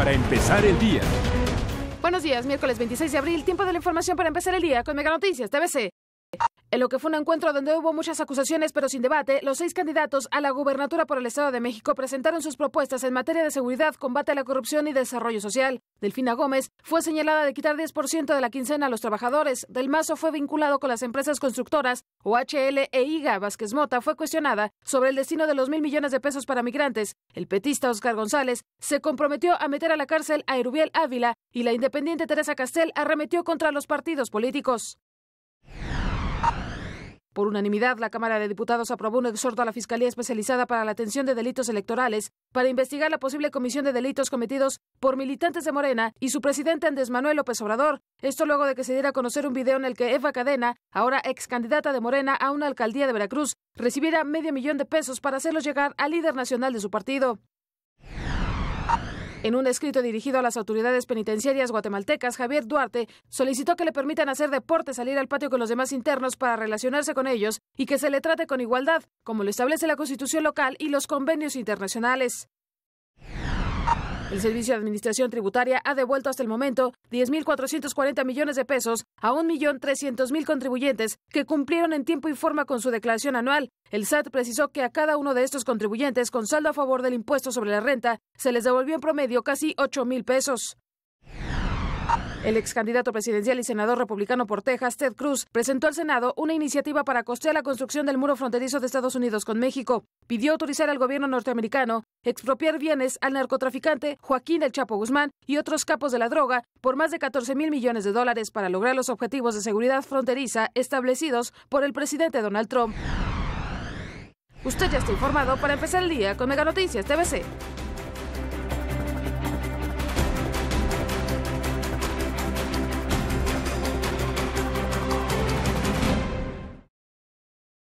para empezar el día. Buenos días, miércoles 26 de abril, tiempo de la información para empezar el día con Mega Noticias TVC. En lo que fue un encuentro donde hubo muchas acusaciones pero sin debate, los seis candidatos a la gubernatura por el Estado de México presentaron sus propuestas en materia de seguridad, combate a la corrupción y desarrollo social. Delfina Gómez fue señalada de quitar 10% de la quincena a los trabajadores. Del Mazo fue vinculado con las empresas constructoras. OHL e IGA Vázquez Mota fue cuestionada sobre el destino de los mil millones de pesos para migrantes. El petista Oscar González se comprometió a meter a la cárcel a Erubiel Ávila y la independiente Teresa Castel arremetió contra los partidos políticos. Por unanimidad, la Cámara de Diputados aprobó un exhorto a la Fiscalía Especializada para la Atención de Delitos Electorales para investigar la posible comisión de delitos cometidos por militantes de Morena y su presidente Andrés Manuel López Obrador. Esto luego de que se diera a conocer un video en el que Eva Cadena, ahora ex candidata de Morena a una alcaldía de Veracruz, recibiera medio millón de pesos para hacerlos llegar al líder nacional de su partido. En un escrito dirigido a las autoridades penitenciarias guatemaltecas, Javier Duarte solicitó que le permitan hacer deporte, salir al patio con los demás internos para relacionarse con ellos y que se le trate con igualdad, como lo establece la Constitución local y los convenios internacionales. El Servicio de Administración Tributaria ha devuelto hasta el momento 10.440 millones de pesos a 1.300.000 contribuyentes que cumplieron en tiempo y forma con su declaración anual. El SAT precisó que a cada uno de estos contribuyentes con saldo a favor del impuesto sobre la renta se les devolvió en promedio casi 8.000 pesos. El ex candidato presidencial y senador republicano por Texas, Ted Cruz, presentó al Senado una iniciativa para costear la construcción del muro fronterizo de Estados Unidos con México. Pidió autorizar al gobierno norteamericano expropiar bienes al narcotraficante Joaquín El Chapo Guzmán y otros capos de la droga por más de 14 mil millones de dólares para lograr los objetivos de seguridad fronteriza establecidos por el presidente Donald Trump. Usted ya está informado para empezar el día con Mega Noticias TVC.